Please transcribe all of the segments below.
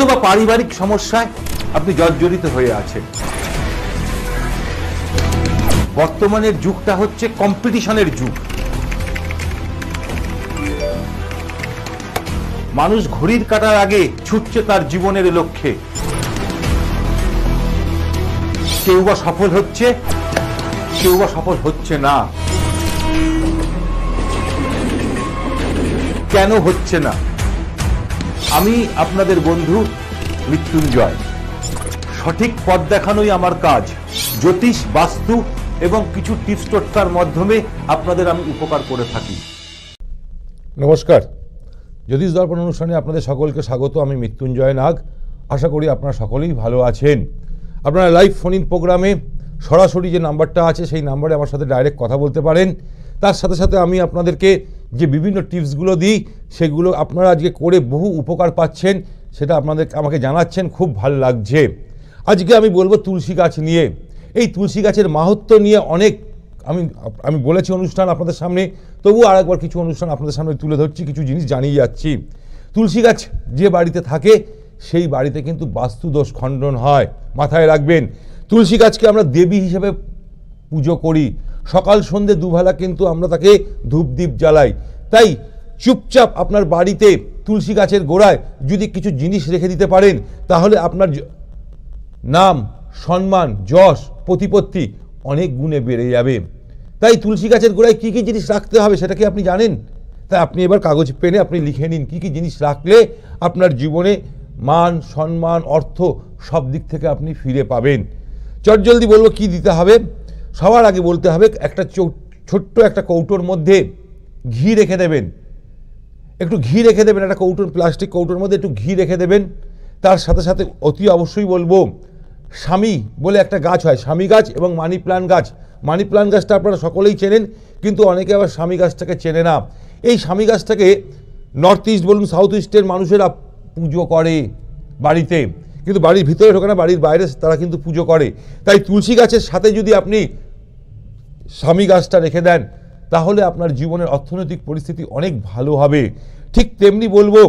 অথবা পারিবারিক সমস্যায় আপনি জর্জরিত হয়ে আছেন বর্তমানের যুগটা হচ্ছে কম্পিটিশনের যুগ মানুষ ঘড়ির কাটার আগে ছুটছে তার জীবনের লক্ষ্যে কেউ বা সফল হচ্ছে কেউ বা সফল হচ্ছে না কেন হচ্ছে না আমি আপনাদের বন্ধু মৃত্যুঞ্জয় সঠিক পথ দেখানোই আমার কাজ জ্যোতিষ বাস্তু এবং কিছু টিপস টোটকার মাধ্যমে আপনাদের আমি উপকার করে থাকি নমস্কার জ্যোতিষ দর্পণ অনুষ্ঠানে আপনাদের সকলকে স্বাগত আমি মৃত্যুঞ্জয় নাগ আশা করি আপনারা সকলেই ভালো আছেন আপনারা লাইভ ফোন ইন প্রোগ্রামে সরাসরি যে নাম্বারটা আছে সেই নাম্বারে আমার সাথে ডাইরেক্ট কথা বলতে পারেন তার সাথে সাথে আমি আপনাদেরকে যে বিভিন্ন টিপসগুলো দিই সেগুলো আপনারা আজকে করে বহু উপকার পাচ্ছেন সেটা আপনাদের আমাকে জানাচ্ছেন খুব ভাল লাগছে আজকে আমি বলবো তুলসী গাছ নিয়ে এই তুলসী গাছের মাহাত্ম নিয়ে অনেক আমি আমি বলেছি অনুষ্ঠান আপনাদের সামনে আর আরেকবার কিছু অনুষ্ঠান আপনাদের সামনে তুলে ধরছি কিছু জিনিস জানিয়ে যাচ্ছি তুলসী গাছ যে বাড়িতে থাকে সেই বাড়িতে কিন্তু বাস্তুদোষ খণ্ডন হয় মাথায় রাখবেন তুলসী গাছকে আমরা দেবী হিসেবে পুজো করি সকাল সন্ধে দুবেলা কিন্তু আমরা তাকে ধূপদীপ জ্বালাই তাই চুপচাপ আপনার বাড়িতে তুলসী গাছের গোড়ায় যদি কিছু জিনিস রেখে দিতে পারেন তাহলে আপনার নাম সম্মান যশ প্রতিপত্তি অনেক গুণে বেড়ে যাবে তাই তুলসী গাছের গোড়ায় কী কী জিনিস রাখতে হবে সেটা কি আপনি জানেন তাই আপনি এবার কাগজ পেনে আপনি লিখে নিন কী কী জিনিস রাখলে আপনার জীবনে মান সম্মান অর্থ সব দিক থেকে আপনি ফিরে পাবেন চটজলদি বলবো কী দিতে হবে সবার আগে বলতে হবে একটা ছোট্ট একটা কৌটোর মধ্যে ঘি রেখে দেবেন একটু ঘি রেখে দেবেন একটা কৌটোর প্লাস্টিক কৌটোর মধ্যে একটু ঘি রেখে দেবেন তার সাথে সাথে অতি অবশ্যই বলবো স্বামী বলে একটা গাছ হয় স্বামী গাছ এবং মানি প্লান গাছ মানি প্লান্ট গাছটা আপনারা সকলেই চেনেন কিন্তু অনেকে আবার স্বামী গাছটাকে চেনে না এই স্বামী গাছটাকে নর্থ ইস্ট বলুন সাউথ ইস্টের মানুষেরা পুজো করে বাড়িতে কিন্তু বাড়ির ভিতরে ঢোকে না বাড়ির বাইরে তারা কিন্তু পুজো করে তাই তুলসী গাছের সাথে যদি আপনি স্বামী গাছটা রেখে দেন তাহলে আপনার জীবনের অর্থনৈতিক পরিস্থিতি অনেক ভালো হবে ঠিক তেমনি বলবো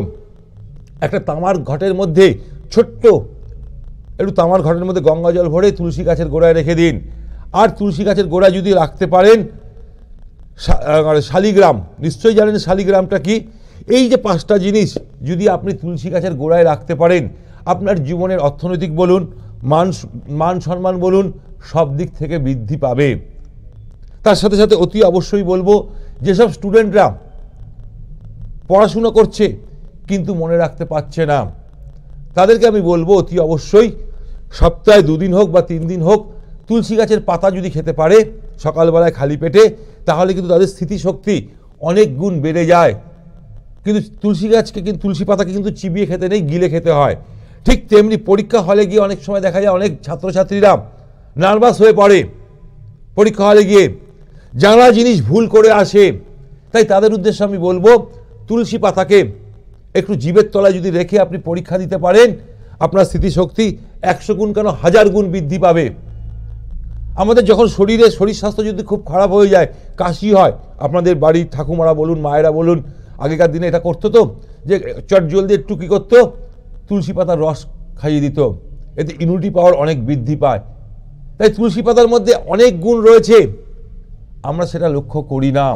একটা তামার ঘটের মধ্যে ছোট্ট একটু তামার ঘটের মধ্যে গঙ্গা জল ভরে তুলসী গাছের গোড়ায় রেখে দিন আর তুলসী গাছের গোড়ায় যদি রাখতে পারেন শালিগ্রাম নিশ্চয়ই জানেন শালিগ্রামটা কি এই যে পাঁচটা জিনিস যদি আপনি তুলসী গাছের গোড়ায় রাখতে পারেন আপনার জীবনের অর্থনৈতিক বলুন মান মান সম্মান বলুন সব দিক থেকে বৃদ্ধি পাবে তার সাথে সাথে অতি অবশ্যই বলবো যেসব স্টুডেন্টরা পড়াশুনো করছে কিন্তু মনে রাখতে পারছে না তাদেরকে আমি বলবো অতি অবশ্যই সপ্তাহে দুদিন হোক বা তিন দিন হোক তুলসী গাছের পাতা যদি খেতে পারে সকালবেলায় খালি পেটে তাহলে কিন্তু তাদের স্থিতিশক্তি অনেক গুণ বেড়ে যায় কিন্তু তুলসী গাছকে কিন্তু তুলসী পাতাকে কিন্তু চিবিয়ে খেতে নেই গিলে খেতে হয় ঠিক তেমনি পরীক্ষা হলে গিয়ে অনেক সময় দেখা যায় অনেক ছাত্রছাত্রীরা নার্ভাস হয়ে পড়ে পরীক্ষা হলে গিয়ে যারা জিনিস ভুল করে আসে তাই তাদের উদ্দেশ্যে আমি বলবো তুলসী পাতাকে একটু জীবের তলায় যদি রেখে আপনি পরীক্ষা দিতে পারেন আপনার স্মৃতিশক্তি একশো গুণ কেন হাজার গুণ বৃদ্ধি পাবে আমাদের যখন শরীরে শরীর স্বাস্থ্য যদি খুব খারাপ হয়ে যায় কাশি হয় আপনাদের বাড়ির ঠাকুমারা বলুন মায়েরা বলুন আগেকার দিনে এটা করতো তো যে চট জলদি একটু কী করতো তুলসী পাতার রস খাইয়ে দিত এতে ইমিউনিটি পাওয়ার অনেক বৃদ্ধি পায় তাই তুলসী পাতার মধ্যে অনেক গুণ রয়েছে আমরা সেটা লক্ষ্য করি না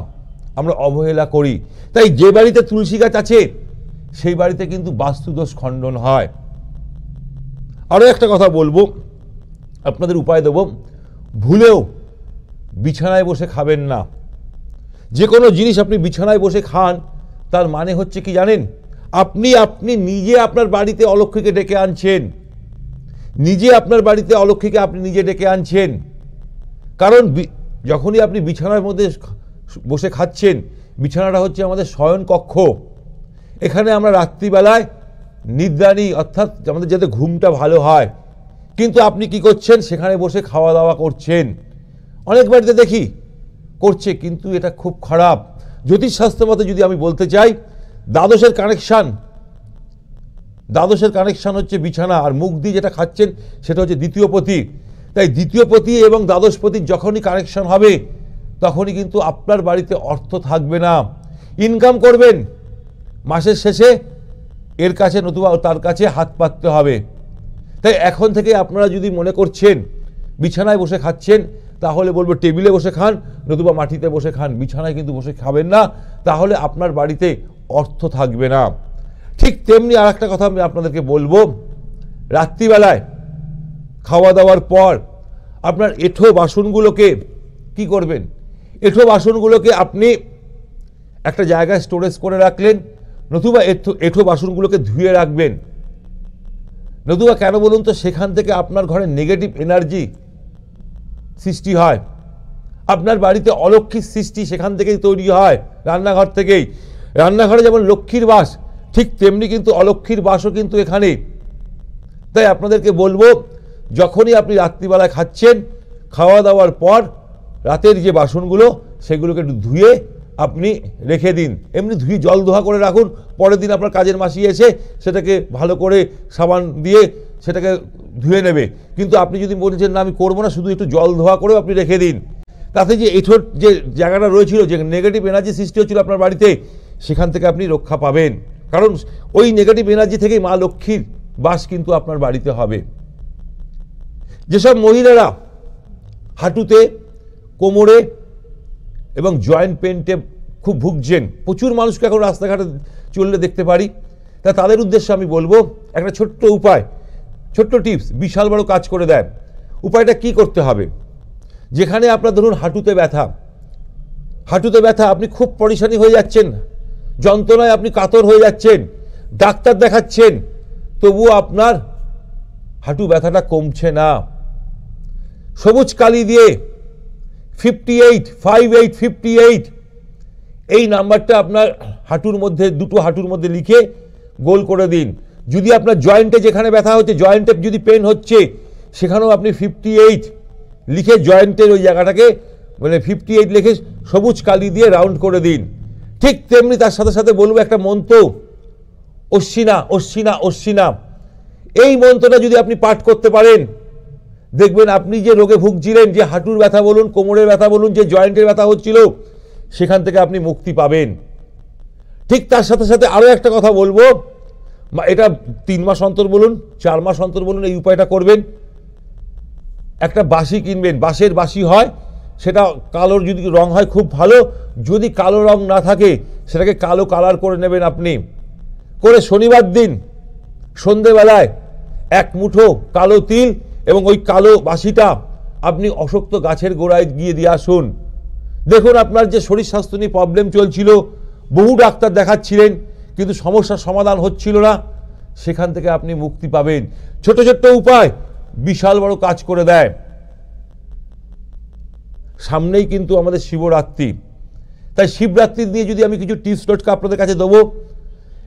আমরা অবহেলা করি তাই যে বাড়িতে তুলসী গাছ আছে সেই বাড়িতে কিন্তু বাস্তুদোষ খণ্ডন হয় আরও একটা কথা বলবো আপনাদের উপায় দেব ভুলেও বিছানায় বসে খাবেন না যে কোনো জিনিস আপনি বিছানায় বসে খান তার মানে হচ্ছে কি জানেন আপনি আপনি নিজে আপনার বাড়িতে অলক্ষীকে ডেকে আনছেন নিজে আপনার বাড়িতে অলক্ষীকে আপনি নিজে ডেকে আনছেন কারণ যখনই আপনি বিছানার মধ্যে বসে খাচ্ছেন বিছানাটা হচ্ছে আমাদের শয়ন কক্ষ এখানে আমরা রাত্রিবেলায় নিদ্রা নিই অর্থাৎ আমাদের যাতে ঘুমটা ভালো হয় কিন্তু আপনি কি করছেন সেখানে বসে খাওয়া দাওয়া করছেন অনেক বাড়িতে দেখি করছে কিন্তু এটা খুব খারাপ জ্যোতিষশাস্ত্র মতে যদি আমি বলতে চাই দ্বাদশের কানেকশান দ্বাদশের কানেকশান হচ্ছে বিছানা আর মুখ দিয়ে যেটা খাচ্ছেন সেটা হচ্ছে দ্বিতীয় প্রতীক তাই দ্বিতীয়পতি এবং দ্বাদশপতির যখনই কানেকশন হবে তখনই কিন্তু আপনার বাড়িতে অর্থ থাকবে না ইনকাম করবেন মাসের শেষে এর কাছে নতুবা তার কাছে হাত পাততে হবে তাই এখন থেকে আপনারা যদি মনে করছেন বিছানায় বসে খাচ্ছেন তাহলে বলবো টেবিলে বসে খান নতুবা মাটিতে বসে খান বিছানায় কিন্তু বসে খাবেন না তাহলে আপনার বাড়িতে অর্থ থাকবে না ঠিক তেমনি আর কথা আমি আপনাদেরকে বলবো রাত্রিবেলায় খাওয়া দাওয়ার পর আপনার এঠো বাসনগুলোকে কি করবেন এঠো বাসনগুলোকে আপনি একটা জায়গায় স্টোরেজ করে রাখলেন নতুবা এঠো এঠো বাসনগুলোকে ধুয়ে রাখবেন নতুবা কেন বলুন তো সেখান থেকে আপনার ঘরে নেগেটিভ এনার্জি সৃষ্টি হয় আপনার বাড়িতে অলক্ষীর সৃষ্টি সেখান থেকেই তৈরি হয় রান্নাঘর থেকেই রান্নাঘরে যেমন লক্ষ্মীর বাস ঠিক তেমনি কিন্তু অলক্ষীর বাসও কিন্তু এখানে তাই আপনাদেরকে বলবো যখনই আপনি রাত্রিবেলা খাচ্ছেন খাওয়া দাওয়ার পর রাতের যে বাসনগুলো সেগুলোকে একটু ধুয়ে আপনি রেখে দিন এমনি ধুয়ে জল ধোয়া করে রাখুন পরের দিন আপনার কাজের মাসি এসে সেটাকে ভালো করে সাবান দিয়ে সেটাকে ধুয়ে নেবে কিন্তু আপনি যদি বলেছেন না আমি করবো না শুধু একটু জল ধোয়া করেও আপনি রেখে দিন তাতে যে এঠোর যে জায়গাটা রয়েছিল যে নেগেটিভ এনার্জি সৃষ্টি হচ্ছিলো আপনার বাড়িতে সেখান থেকে আপনি রক্ষা পাবেন কারণ ওই নেগেটিভ এনার্জি থেকেই মা লক্ষ্মীর বাস কিন্তু আপনার বাড়িতে হবে যেসব মহিলারা হাঁটুতে কোমরে এবং জয়েন্ট পেন্টে খুব ভুগছেন প্রচুর মানুষকে এখন রাস্তাঘাটে চললে দেখতে পারি তা তাদের উদ্দেশ্যে আমি বলবো একটা ছোট্ট উপায় ছোট্ট টিপস বিশাল বড় কাজ করে দেয় উপায়টা কি করতে হবে যেখানে আপনার ধরুন হাঁটুতে ব্যথা হাঁটুতে ব্যথা আপনি খুব পরিশানি হয়ে যাচ্ছেন যন্ত্রণায় আপনি কাতর হয়ে যাচ্ছেন ডাক্তার দেখাচ্ছেন তবুও আপনার হাঁটু ব্যথাটা কমছে না সবুজ কালি দিয়ে fifty eight five eight fifty eight এই নাম্বারটা আপনার হাঁটুর মধ্যে দুটো হাঁটুর মধ্যে লিখে গোল করে দিন যদি আপনার জয়েন্টে যেখানে ব্যথা হচ্ছে জয়েন্টে যদি পেন হচ্ছে সেখানেও আপনি ফিফটি এইট লিখে জয়েন্টের ওই জায়গাটাকে মানে ফিফটি এইট লিখে সবুজ কালি দিয়ে রাউন্ড করে দিন ঠিক তেমনি তার সাথে সাথে বলবো একটা মন্ত্র অশ্বিনা অশ্বিনা অশ্বিনা এই মন্ত্রটা যদি আপনি পাঠ করতে পারেন দেখবেন আপনি যে রোগে ভুগছিলেন যে হাঁটুর ব্যথা বলুন কোমরের ব্যথা বলুন যে জয়েন্টের ব্যথা হচ্ছিল সেখান থেকে আপনি মুক্তি পাবেন ঠিক তার সাথে সাথে আরও একটা কথা বলবো এটা তিন মাস অন্তর বলুন চার মাস অন্তর বলুন এই উপায়টা করবেন একটা বাসি কিনবেন বাসের বাসি হয় সেটা কালোর যদি রং হয় খুব ভালো যদি কালো রং না থাকে সেটাকে কালো কালার করে নেবেন আপনি করে শনিবার দিন সন্ধেবেলায় এক মুঠো কালো তিল এবং ওই কালো বাসিটা আপনি অশক্ত গাছের গোড়ায় গিয়ে দিয়ে আসুন দেখুন আপনার যে শরীর স্বাস্থ্য নিয়ে প্রবলেম চলছিল বহু ডাক্তার দেখাচ্ছিলেন কিন্তু সমস্যার সমাধান হচ্ছিল না সেখান থেকে আপনি মুক্তি পাবেন ছোট ছোট্ট উপায় বিশাল বড় কাজ করে দেয় সামনেই কিন্তু আমাদের শিবরাত্রি তাই শিবরাত্রি নিয়ে যদি আমি কিছু টিপস টোটকা আপনাদের কাছে দেবো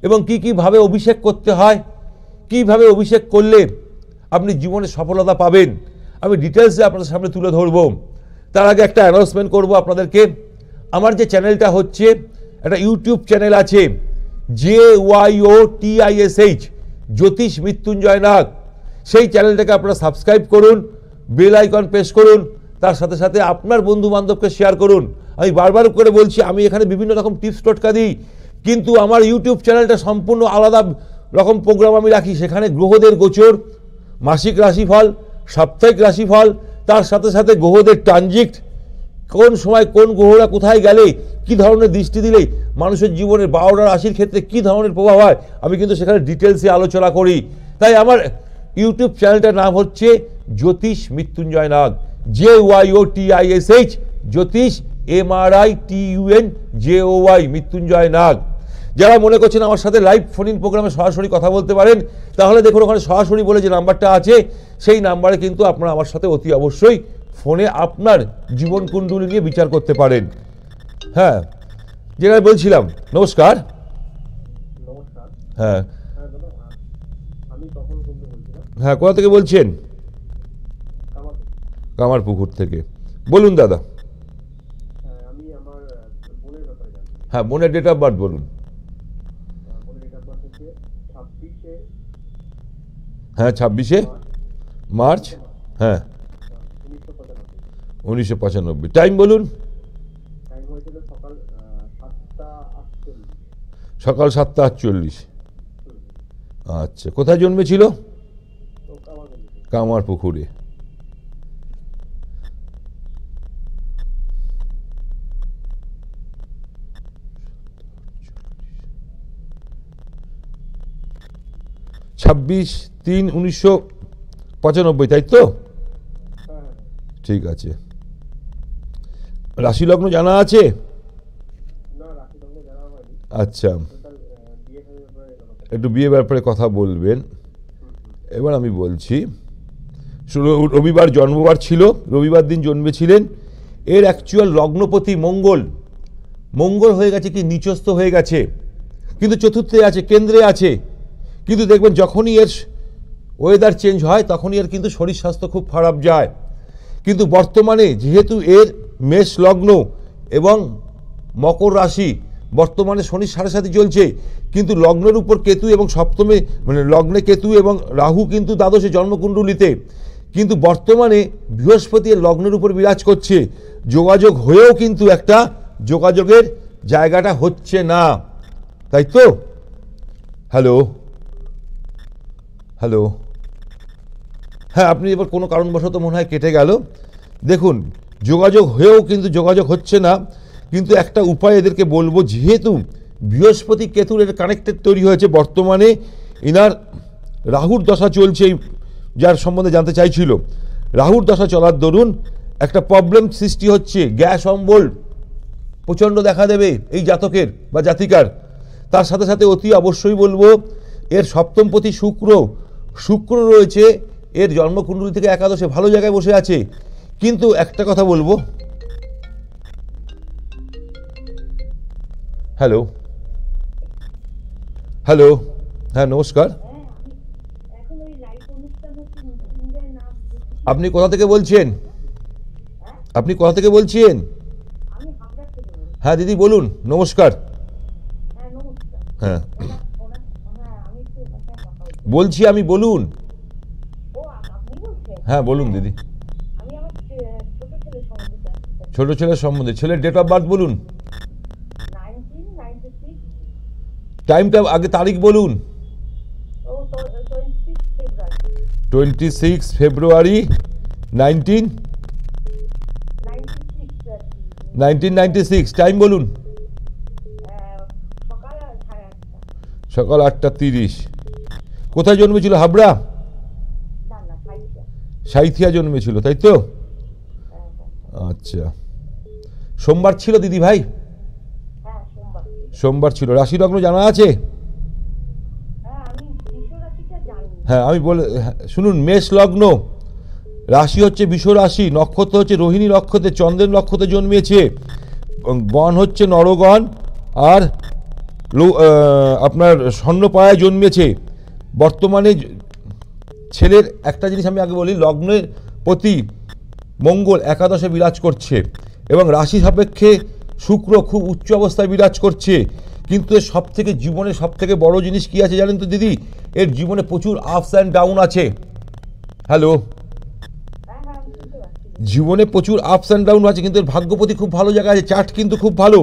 এবং কি কীভাবে অভিষেক করতে হয় কিভাবে অভিষেক করলে আপনি জীবনে সফলতা পাবেন আমি ডিটেলসে আপনাদের সামনে তুলে ধরব তার আগে একটা অ্যানাউন্সমেন্ট করব আপনাদেরকে আমার যে চ্যানেলটা হচ্ছে একটা ইউটিউব চ্যানেল আছে J Y O T I S H Jyotish Mrityunjay নাগ সেই চ্যানেলটাকে আপনারা সাবস্ক্রাইব করুন বেল আইকন প্রেস করুন তার সাথে সাথে আপনার বন্ধু বান্ধবকে শেয়ার করুন আমি বারবার করে বলছি আমি এখানে বিভিন্ন রকম টিপস টোটকা দিই কিন্তু আমার ইউটিউব চ্যানেলটা সম্পূর্ণ আলাদা রকম প্রোগ্রাম আমি রাখি সেখানে গ্রহদের গোচর মাসিক রাশিফল সাপ্তাহিক রাশিফল তার সাথে সাথে গ্রহদের ট্রানজিট কোন সময় কোন গ্রহরা কোথায় গেলে কি ধরনের দৃষ্টি দিলে মানুষের জীবনের বারোটা রাশির ক্ষেত্রে কি ধরনের প্রভাব হয় আমি কিন্তু সেখানে ডিটেলসে আলোচনা করি তাই আমার ইউটিউব চ্যানেলটার নাম হচ্ছে Jyotish Mrityunjay Nag J Y O T I S H Jyotish M R I T U N J O Y Mrityunjay Nag যারা মনে করছেন আমার সাথে লাইভ ফোন ইন প্রোগ্রামে সরাসরি কথা বলতে পারেন তাহলে দেখুন ওখানে সরাসরি বলে যে নাম্বারটা আছে সেই নাম্বারে কিন্তু আপনারা আমার সাথে অতি অবশ্যই ফোনে আপনার জীবন কুণ্ডলী নিয়ে বিচার করতে পারেন হ্যাঁ যেটা বলছিলাম নমস্কার হ্যাঁ হ্যাঁ, হ্যাঁ কোথা থেকে বলছেন কামারপুকুর থেকে বলুন দাদা হ্যাঁ বোনের ডেট অফ বার্থ বলুন হ্যাঁ ছাব্বিশে মার্চ হ্যাঁ উনিশশো পঁচানব্বই টাইম বলুন সকাল সাতটা আটচল্লিশ আচ্ছা কোথায় জন্মেছিল কামার পুকুরে ছাব্বিশ তিন উনিশশো পঁচানব্বই তাই তো ঠিক আছে রাশি লগ্ন জানা আছে আচ্ছা একটু বিয়ে ব্যাপারে কথা বলবেন এবার আমি বলছি রবিবার জন্মবার ছিল রবিবার দিন জন্মেছিলেন এর অ্যাকচুয়াল লগ্নপতি মঙ্গল মঙ্গল হয়ে গেছে কি নিচস্থ হয়ে গেছে কিন্তু চতুর্থে আছে কেন্দ্রে আছে কিন্তু দেখবেন যখনই এর ওয়েদার চেঞ্জ হয় তখনই এর কিন্তু শরীর স্বাস্থ্য খুব খারাপ যায় কিন্তু বর্তমানে যেহেতু এর মেষ লগ্ন এবং মকর রাশি বর্তমানে শনি সাড়ে সাথে চলছে কিন্তু লগ্নের উপর কেতু এবং সপ্তমে মানে লগ্নে কেতু এবং রাহু কিন্তু দ্বাদশে জন্মকুণ্ডলিতে কিন্তু বর্তমানে বৃহস্পতি লগ্নের উপর বিরাজ করছে যোগাযোগ হয়েও কিন্তু একটা যোগাযোগের জায়গাটা হচ্ছে না তাই তো হ্যালো হ্যালো হ্যাঁ আপনি এবার কোনো কারণবশত মনে হয় কেটে গেল দেখুন যোগাযোগ হয়েও কিন্তু যোগাযোগ হচ্ছে না কিন্তু একটা উপায় এদেরকে বলবো যেহেতু বৃহস্পতি কেতুর এর কানেক্টেড তৈরি হয়েছে বর্তমানে এনার রাহুর দশা চলছে যার সম্বন্ধে জানতে চাইছিল রাহুর দশা চলার দরুন একটা প্রবলেম সৃষ্টি হচ্ছে গ্যাস অম্বল প্রচণ্ড দেখা দেবে এই জাতকের বা জাতিকার তার সাথে সাথে অতি অবশ্যই বলবো এর সপ্তমপতি শুক্র শুক্র রয়েছে এর জন্মকুণ্ডলী থেকে একাদশে ভালো জায়গায় বসে আছে কিন্তু একটা কথা বলবো হ্যালো হ্যালো হ্যাঁ নমস্কার আপনি কোথা থেকে বলছেন আপনি কোথা থেকে বলছেন হ্যাঁ দিদি বলুন নমস্কার হ্যাঁ বলছি আমি বলুন হ্যাঁ বলুন দিদি ছোট ছেলের সম্বন্ধে ছেলের ডেট অফ বার্থ বলুন টাইমটা আগে তারিখ বলুন twenty six February nineteen nineteen ninety six time বলুন সকাল আটটা তিরিশ কোথায় জন্মেছিল হাবড়া সাইথিয়া জন্মেছিল তাই তো আচ্ছা সোমবার ছিল দিদি ভাই হ্যাঁ, সোমবার ছিল রাশি রকম জানা আছে হ্যাঁ আমি হ্যাঁ, বলে হ্যাঁ, শুনুন মেষ লগ্ন রাশি হচ্ছে বিষ রাশি নক্ষত্র হচ্ছে রোহিণী নক্ষত্রে চন্দ্রের নক্ষত্রে জন্মিয়েছে গণ হচ্ছে নরগণ আর আপনার স্বর্ণপায়ায় জন্মেছে বর্তমানে ছেলের একটা জিনিস আমি আগে বলি লগ্নের প্রতি মঙ্গল একাদশে বিরাজ করছে এবং রাশি সাপেক্ষে শুক্র খুব উচ্চ অবস্থায় বিরাজ করছে কিন্তু এর সব থেকে জীবনে সব থেকে বড় জিনিস কি আছে জানেন তো দিদি এর জীবনে প্রচুর আপস অ্যান্ড ডাউন আছে হ্যালো জীবনে প্রচুর আপস অ্যান্ড ডাউন আছে কিন্তু এর ভাগ্যপতি খুব ভালো জায়গা আছে চার্ট কিন্তু খুব ভালো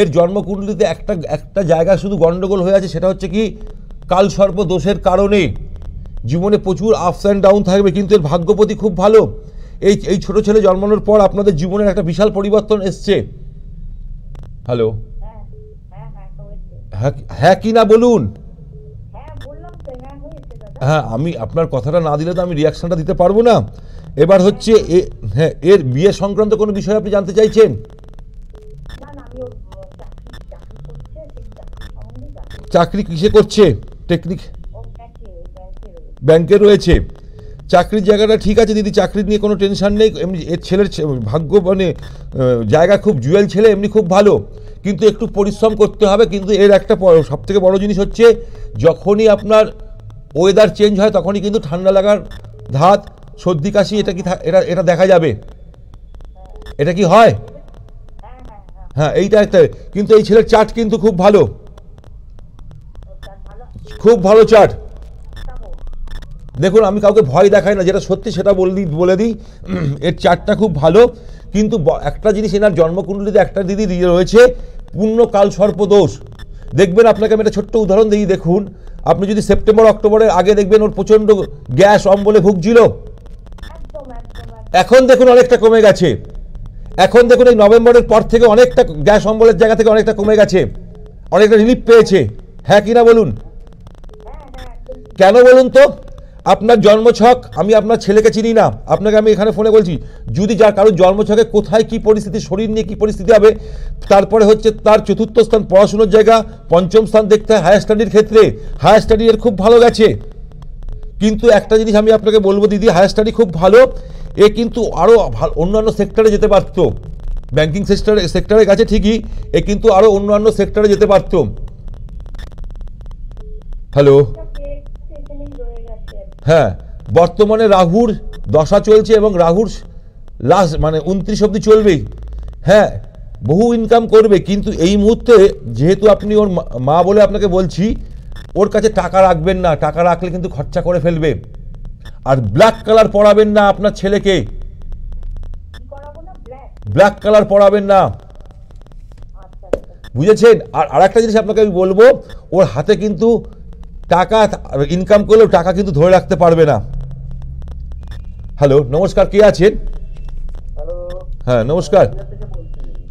এর জন্মকুণ্ডলিতে একটা একটা জায়গা শুধু গণ্ডগোল হয়ে আছে সেটা হচ্ছে কি কালসর্প দোষের কারণে জীবনে প্রচুর আপস অ্যান্ড ডাউন থাকবে কিন্তু এর ভাগ্যপতি খুব ভালো এই এই ছোটো ছেলে জন্মানোর পর আপনাদের জীবনের একটা বিশাল পরিবর্তন এসছে হ্যালো হ্যাঁ কি না বলুন হ্যাঁ আমি আপনার কথাটা না দিলে তো আমি রিয়াকশানটা দিতে পারবো না এবার হচ্ছে এ হ্যাঁ এর বিয়ে সংক্রান্ত কোনো বিষয় আপনি জানতে চাইছেন চাকরি কিসে করছে টেকনিক ব্যাংকে রয়েছে চাকরির জায়গাটা ঠিক আছে দিদি চাকরি নিয়ে কোনো টেনশন নেই এমনি এর ছেলের ভাগ্য মানে জায়গা খুব জুয়েল ছেলে এমনি খুব ভালো কিন্তু একটু পরিশ্রম করতে হবে কিন্তু এর একটা সব থেকে বড়ো জিনিস হচ্ছে যখনই আপনার ওয়েদার চেঞ্জ হয় তখনই কিন্তু ঠান্ডা লাগার ধাত সর্দি কাশি এটা কি এটা এটা দেখা যাবে এটা কি হয় হ্যাঁ, হ্যাঁ, হ্যাঁ।, হ্যাঁ এইটা একটা কিন্তু এই ছেলের চাট কিন্তু খুব ভালো খুব ভালো চাট দেখুন আমি কাউকে ভয় দেখাই না যেটা সত্যি সেটা বলে দিই বলে দিই এর চাটটা খুব ভালো কিন্তু একটা জিনিস এনার জন্মকুণ্ডলিতে একটা দিদি দিয়ে রয়েছে পূর্ণকাল সর্পদোষ দেখবেন আপনাকে আমি একটা ছোট্ট উদাহরণ দিই দেখুন আপনি যদি সেপ্টেম্বর অক্টোবরের আগে দেখবেন ওর প্রচণ্ড গ্যাস অম্বলে ভুগছিল এখন দেখুন অনেকটা কমে গেছে এখন দেখুন এই নভেম্বরের পর থেকে অনেকটা গ্যাস অম্বলের জায়গা থেকে অনেকটা কমে গেছে অনেকটা রিলিফ পেয়েছে হ্যাঁ কিনা বলুন কেন বলুন তো আপনার জন্মছক আমি আপনার ছেলেকে চিনি না আপনাকে আমি এখানে ফোনে বলছি যদি যার কারোর জন্মছকে কোথায় কি পরিস্থিতি শরীর নিয়ে কী পরিস্থিতি হবে তারপরে হচ্ছে তার চতুর্থ স্থান পড়াশুনোর জায়গা পঞ্চম স্থান দেখতে হয় হায়ার স্টাডির ক্ষেত্রে হায়ার স্টাডি এর খুব ভালো গেছে কিন্তু একটা জিনিস আমি আপনাকে বলবো দিদি হায়ার স্টাডি খুব ভালো এ কিন্তু আরও অন্যান্য সেক্টরে যেতে পারত ব্যাংকিং সেক্টরে সেক্টরে গেছে ঠিকই এ কিন্তু আরও অন্যান্য সেক্টরে যেতে পারত হ্যালো হ্যাঁ বর্তমানে রাহুর দশা চলছে এবং রাহুর লাস্ট মানে উনত্রিশ অব্দি চলবেই হ্যাঁ বহু ইনকাম করবে কিন্তু এই মুহূর্তে যেহেতু আপনি ওর মা বলে আপনাকে বলছি ওর কাছে টাকা রাখবেন না টাকা রাখলে কিন্তু খরচা করে ফেলবে আর ব্ল্যাক কালার পড়াবেন না আপনার ছেলেকে ব্ল্যাক কালার পড়াবেন না বুঝেছেন আর আরেকটা জিনিস আপনাকে আমি বলবো ওর হাতে কিন্তু টাকা ইনকাম করলেও টাকা কিন্তু ধরে রাখতে পারবে না হ্যালো নমস্কার কে আছেন হ্যাঁ নমস্কার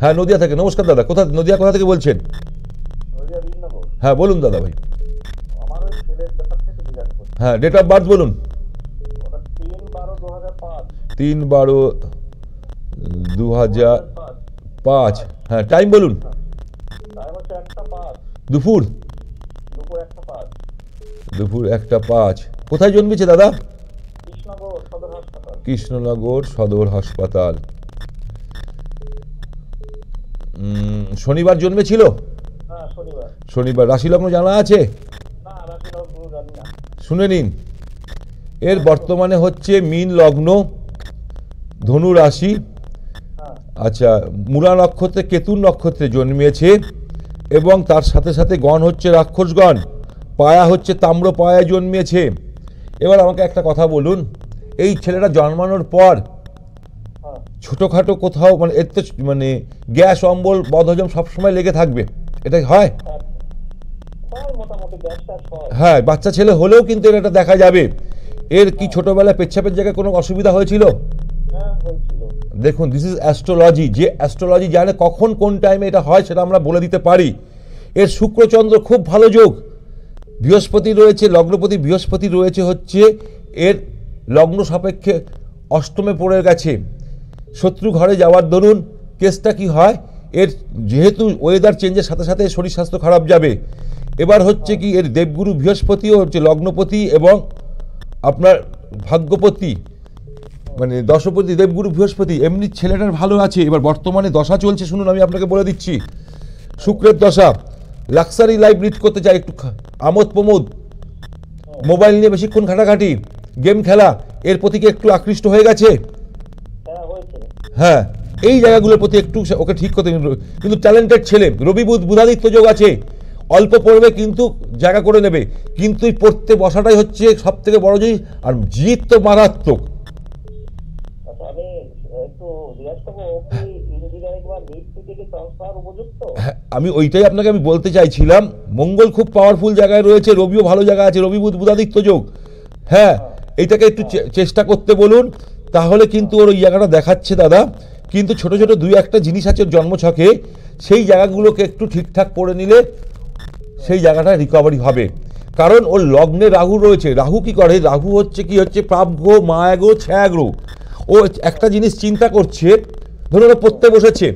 হ্যাঁ নদিয়া থেকে নমস্কার দাদা কোথা নদিয়া কোথা থেকে বলছেন হ্যাঁ বলুন দাদা ভাই হ্যাঁ ডেট অফ বার্থ বলুন তিন বারো দু হাজার পাঁচ হ্যাঁ টাইম বলুন হ্যাঁ। দুপুর দুপুর একটা পাঁচ কোথায় জন্মেছে দাদা কৃষ্ণনগর সদর হাসপাতাল শনিবার জন্মেছিল শনিবার রাশিলগ্ন জানা আছে শুনে নিন এর বর্তমানে হচ্ছে মিন লগ্ন ধনু রাশি হ্যাঁ। আচ্ছা মূলা নক্ষত্রে কেতুর নক্ষত্রে জন্মিয়েছে এবং তার সাথে সাথে গণ হচ্ছে রাক্ষসগণ পায়া হচ্ছে তাম্র পায়া জন্মিয়েছে এবার আমাকে একটা কথা বলুন এই ছেলেটা জন্মানোর পর ছোটোখাটো কোথাও মানে এর তো মানে গ্যাস অম্বল বদহজম সবসময় লেগে থাকবে এটা হয় হ্যাঁ বাচ্চা ছেলে হলেও কিন্তু এটা দেখা যাবে এর কি ছোটবেলায় পেচ্ছাপের জায়গায় কোনো অসুবিধা হয়েছিল দেখুন দিস ইজ অ্যাস্ট্রোলজি যে অ্যাস্ট্রোলজি জানে কখন কোন টাইমে এটা হয় সেটা আমরা বলে দিতে পারি এর শুক্রচন্দ্র খুব ভালো যোগ বৃহস্পতি রয়েছে লগ্নপতি বৃহস্পতি রয়েছে হচ্ছে এর লগ্ন সাপেক্ষে অষ্টমে পড়ে গেছে শত্রু ঘরে যাওয়ার দরুন কেসটা কি হয় এর যেহেতু ওয়েদার চেঞ্জের সাথে সাথে শরীর স্বাস্থ্য খারাপ যাবে এবার হচ্ছে কি এর দেবগুরু বৃহস্পতিও হচ্ছে লগ্নপতি এবং আপনার ভাগ্যপতি মানে দশপতি দেবগুরু বৃহস্পতি এমনি ছেলেটার ভালো আছে এবার বর্তমানে দশা চলছে শুনুন আমি আপনাকে বলে দিচ্ছি শুক্রের দশা লাক্সারি লাইফ লিড করতে চায় একটু আমোদ প্রমোদ মোবাইল নিয়ে বেশিক্ষণ ঘাটাঘাটি গেম খেলা এর প্রতি একটু আকৃষ্ট হয়ে গেছে হ্যাঁ, হ্যাঁ এই জায়গাগুলোর প্রতি একটু ওকে ঠিক করতে কিন্তু ট্যালেন্টেড ছেলে রবি বুধ বুধাদিত্য যোগ আছে অল্প পড়বে কিন্তু জায়গা করে নেবে কিন্তু পড়তে বসাটাই হচ্ছে সব থেকে বড় জিনিস আর জিত তো মারাত্মক আচ্ছা, হ্যাঁ, আমি ওইটাই আপনাকে আমি বলতে চাইছিলাম মঙ্গল খুব পাওয়ারফুল জায়গায় রয়েছে রবিও ভালো জায়গা আছে রবি বুধ বুধাদিত্য যোগ হ্যাঁ এটাকে একটু চেষ্টা করতে বলুন তাহলে কিন্তু ওর ওই জায়গাটা দেখাচ্ছে দাদা কিন্তু ছোট ছোট দুই একটা জিনিস আছে জন্মছকে সেই জায়গাগুলোকে একটু ঠিকঠাক করে নিলে সেই জায়গাটা রিকভারি হবে কারণ ওর লগ্নে রাহু রয়েছে রাহু কি করে রাহু হচ্ছে কি হচ্ছে প্রাভ্য মায়াগো ছায়াগ্রো ও একটা জিনিস চিন্তা করছে ধরুন পড়তে বসেছে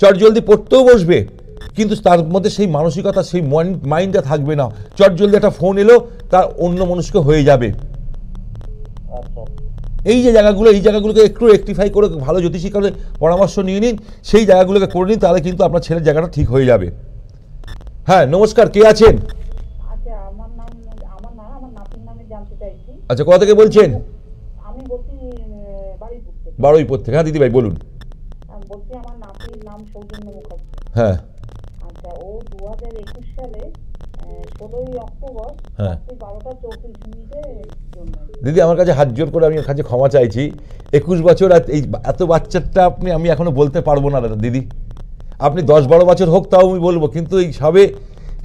চট জলদি পড়তেও বসবে কিন্তু তার মধ্যে সেই মানসিকতা সেই মাইন্ডটা থাকবে না চট জলদি একটা ফোন এলো তার অন্য মানুষকে হয়ে যাবে এই যে জায়গাগুলো এই জায়গাগুলোকে একটু রেক্টিফাই করে ভালো জ্যোতিষী কারণে পরামর্শ নিয়ে নিন সেই জায়গাগুলোকে করে নিন তাহলে কিন্তু আপনার ছেলের জায়গাটা ঠিক হয়ে যাবে হ্যাঁ নমস্কার কে আছেন আচ্ছা, আচ্ছা কোথা থেকে বলছেন বারোই থেকে হ্যাঁ দিদিভাই বলুন হ্যাঁ আচ্ছা, হ্যাঁ দিদি আমার কাছে হাত জোর করে আমি ওর কাছে ক্ষমা চাইছি একুশ বছর আর এই এত বাচ্চাটা আপনি আমি এখনো বলতে পারবো না দাদা দিদি আপনি দশ বারো বছর হোক তাও আমি বলবো কিন্তু এই সবে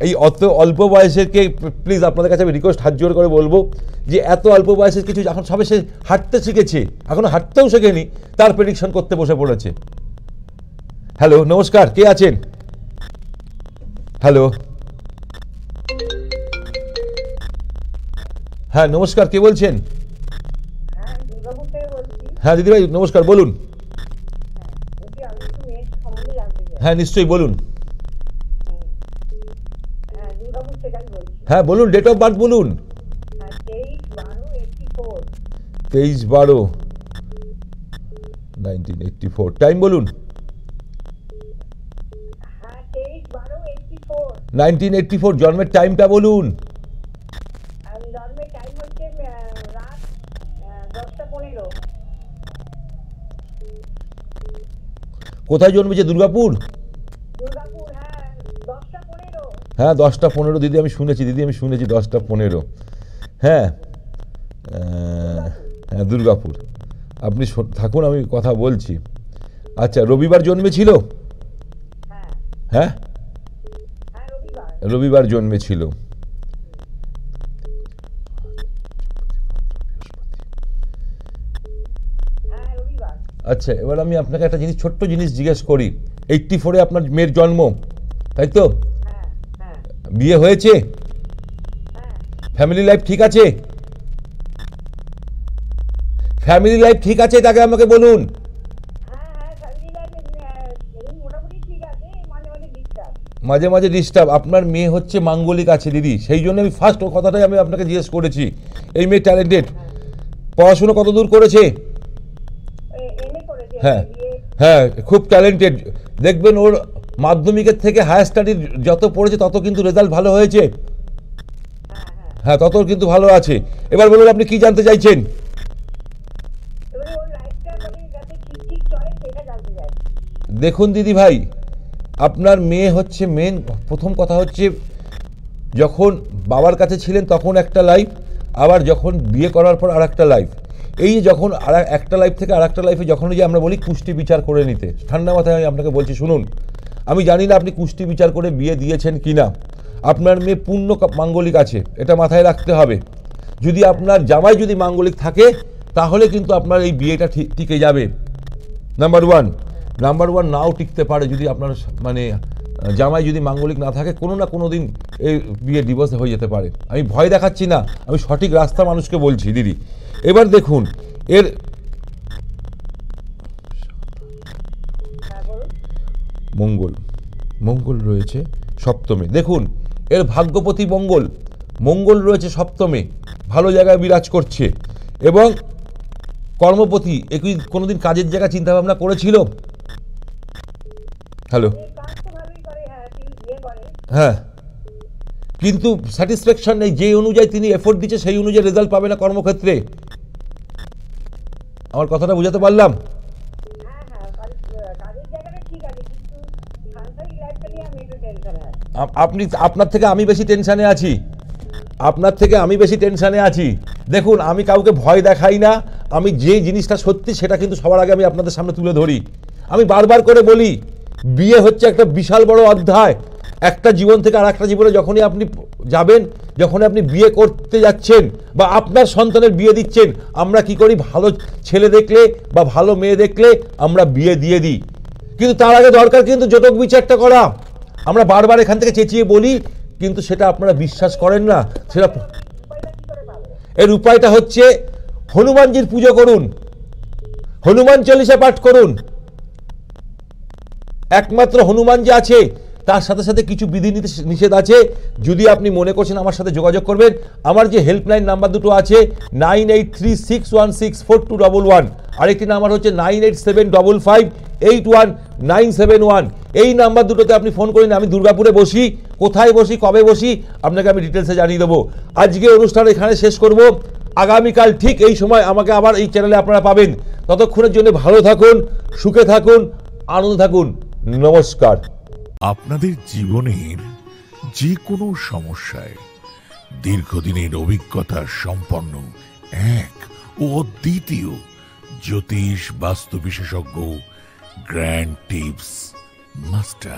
এই অত অল্প বয়সেরকে প্লিজ আপনাদের কাছে আমি রিকোয়েস্ট হাত জোর করে বলবো যে এত অল্প বয়সের কিছু এখন সবে সে হাঁটতে শিখেছে এখনও হাঁটতেও শেখেনি তার প্রেডিকশন করতে বসে পড়েছে হ্যালো নমস্কার কে আছেন হ্যালো হ্যাঁ নমস্কার কে বলছেন হ্যাঁ দিদিভাই নমস্কার বলুন হ্যাঁ নিশ্চয়ই বলুন হ্যাঁ বলুন ডেট অফ বার্থ বলুন তেইশ বারো নাইনটিন এইটটি ফোর টাইম বলুন নাইনটিন ফোর জন্মের টাইমটা বলুন কোথায় জন্মেছে দুর্গাপুর হ্যাঁ, হ্যাঁ দশটা পনেরো দিদি আমি শুনেছি দিদি আমি শুনেছি দশটা পনেরো হ্যাঁ হ্যাঁ দুর্গাপুর আপনি থাকুন আমি কথা বলছি আচ্ছা রবিবার জন্মেছিল হ্যাঁ, হ্যাঁ? রবিবার জন্মেছিল আচ্ছা এবার আমি আপনাকে একটা জিনিস ছোট্ট জিনিস জিজ্ঞেস করি এইটটি ফোরে আপনার মেয়ের জন্ম তাই তো বিয়ে হয়েছে ফ্যামিলি লাইফ ঠিক আছে ফ্যামিলি লাইফ ঠিক আছে তাকে আমাকে বলুন মাঝে মাঝে ডিস্টার্ব আপনার মেয়ে হচ্ছে মাঙ্গলিক আছে দিদি সেই জন্য আমি ফার্স্ট ও কথাটাই আমি আপনাকে জিজ্ঞেস করেছি এই মেয়ে ট্যালেন্টেড পড়াশুনো দূর করেছে হ্যাঁ হ্যাঁ খুব ট্যালেন্টেড দেখবেন ওর মাধ্যমিকের থেকে হায়ার স্টাডির যত পড়েছে তত কিন্তু রেজাল্ট ভালো হয়েছে হ্যাঁ তত কিন্তু ভালো আছে এবার বলুন আপনি কি জানতে চাইছেন মানে দেখুন দিদি ভাই আপনার মেয়ে হচ্ছে মেন প্রথম কথা হচ্ছে যখন বাবার কাছে ছিলেন তখন একটা লাইফ আবার যখন বিয়ে করার পর আর একটা লাইফ এই যে যখন আর একটা লাইফ থেকে আর একটা লাইফে যখন যে আমরা বলি কুষ্টি বিচার করে নিতে ঠান্ডা মাথায় আমি আপনাকে বলছি শুনুন আমি জানি না আপনি কুষ্টি বিচার করে বিয়ে দিয়েছেন কি না আপনার মেয়ে পূর্ণ মাঙ্গলিক আছে এটা মাথায় রাখতে হবে যদি আপনার জামাই যদি মাঙ্গলিক থাকে তাহলে কিন্তু আপনার এই বিয়েটা ঠিক টিকে যাবে নাম্বার ওয়ান নাম্বার ওয়ান নাও টিকতে পারে যদি আপনার মানে জামাই যদি মাঙ্গলিক না থাকে কোনো না কোনো দিন এই বিয়ে ডিভোর্স হয়ে যেতে পারে আমি ভয় দেখাচ্ছি না আমি সঠিক রাস্তা মানুষকে বলছি দিদি এবার দেখুন এর মঙ্গল মঙ্গল রয়েছে সপ্তমে দেখুন এর ভাগ্যপতি মঙ্গল মঙ্গল রয়েছে সপ্তমে ভালো জায়গায় বিরাজ করছে এবং কর্মপতি একই কোনোদিন কাজের জায়গা চিন্তাভাবনা করেছিল হ্যালো হ্যাঁ কিন্তু স্যাটিসফ্যাকশন নেই যে অনুযায়ী তিনি এফোর্ট দিচ্ছে সেই অনুযায়ী রেজাল্ট পাবে না কর্মক্ষেত্রে আমার কথাটা বোঝাতে পারলাম আপনি আপনার থেকে আমি বেশি টেনশানে আছি আপনার থেকে আমি বেশি টেনশানে আছি দেখুন আমি কাউকে ভয় দেখাই না আমি যে জিনিসটা সত্যি সেটা কিন্তু সবার আগে আমি আপনাদের সামনে তুলে ধরি আমি বারবার করে বলি বিয়ে হচ্ছে একটা বিশাল বড় অধ্যায় একটা জীবন থেকে আর একটা জীবনে যখনই আপনি যাবেন যখন আপনি বিয়ে করতে যাচ্ছেন বা আপনার সন্তানের বিয়ে দিচ্ছেন আমরা কি করি ভালো ছেলে দেখলে বা ভালো মেয়ে দেখলে আমরা বিয়ে দিয়ে দিই কিন্তু তার আগে দরকার কিন্তু যতক বিচারটা করা আমরা বারবার এখান থেকে চেঁচিয়ে বলি কিন্তু সেটা আপনারা বিশ্বাস করেন না সেটা এর উপায়টা হচ্ছে হনুমানজির পুজো করুন হনুমান চল্লিশা পাঠ করুন একমাত্র হনুমান যে আছে তার সাথে সাথে কিছু বিধি নিষেধ আছে যদি আপনি মনে করছেন আমার সাথে যোগাযোগ করবেন আমার যে হেল্পলাইন নাম্বার দুটো আছে nine eight three six one six four two double one আরেকটি নাম্বার হচ্ছে nine eight seven double five eight one nine seven one এই নাম্বার দুটোতে আপনি ফোন করেন আমি দুর্গাপুরে বসি কোথায় বসি কবে বসি আপনাকে আমি ডিটেলসে জানিয়ে দেবো আজকে অনুষ্ঠান এখানে শেষ করব আগামীকাল ঠিক এই সময় আমাকে আবার এই চ্যানেলে আপনারা পাবেন ততক্ষণের জন্য ভালো থাকুন সুখে থাকুন আনন্দ থাকুন নমস্কার আপনাদের জীবনের যে কোনো সমস্যায় দীর্ঘদিনের অভিজ্ঞতা সম্পন্ন এক ও দ্বিতীয় জ্যোতিষ বাস্তু বিশেষজ্ঞ গ্র্যান্ড টিপস মাস্টার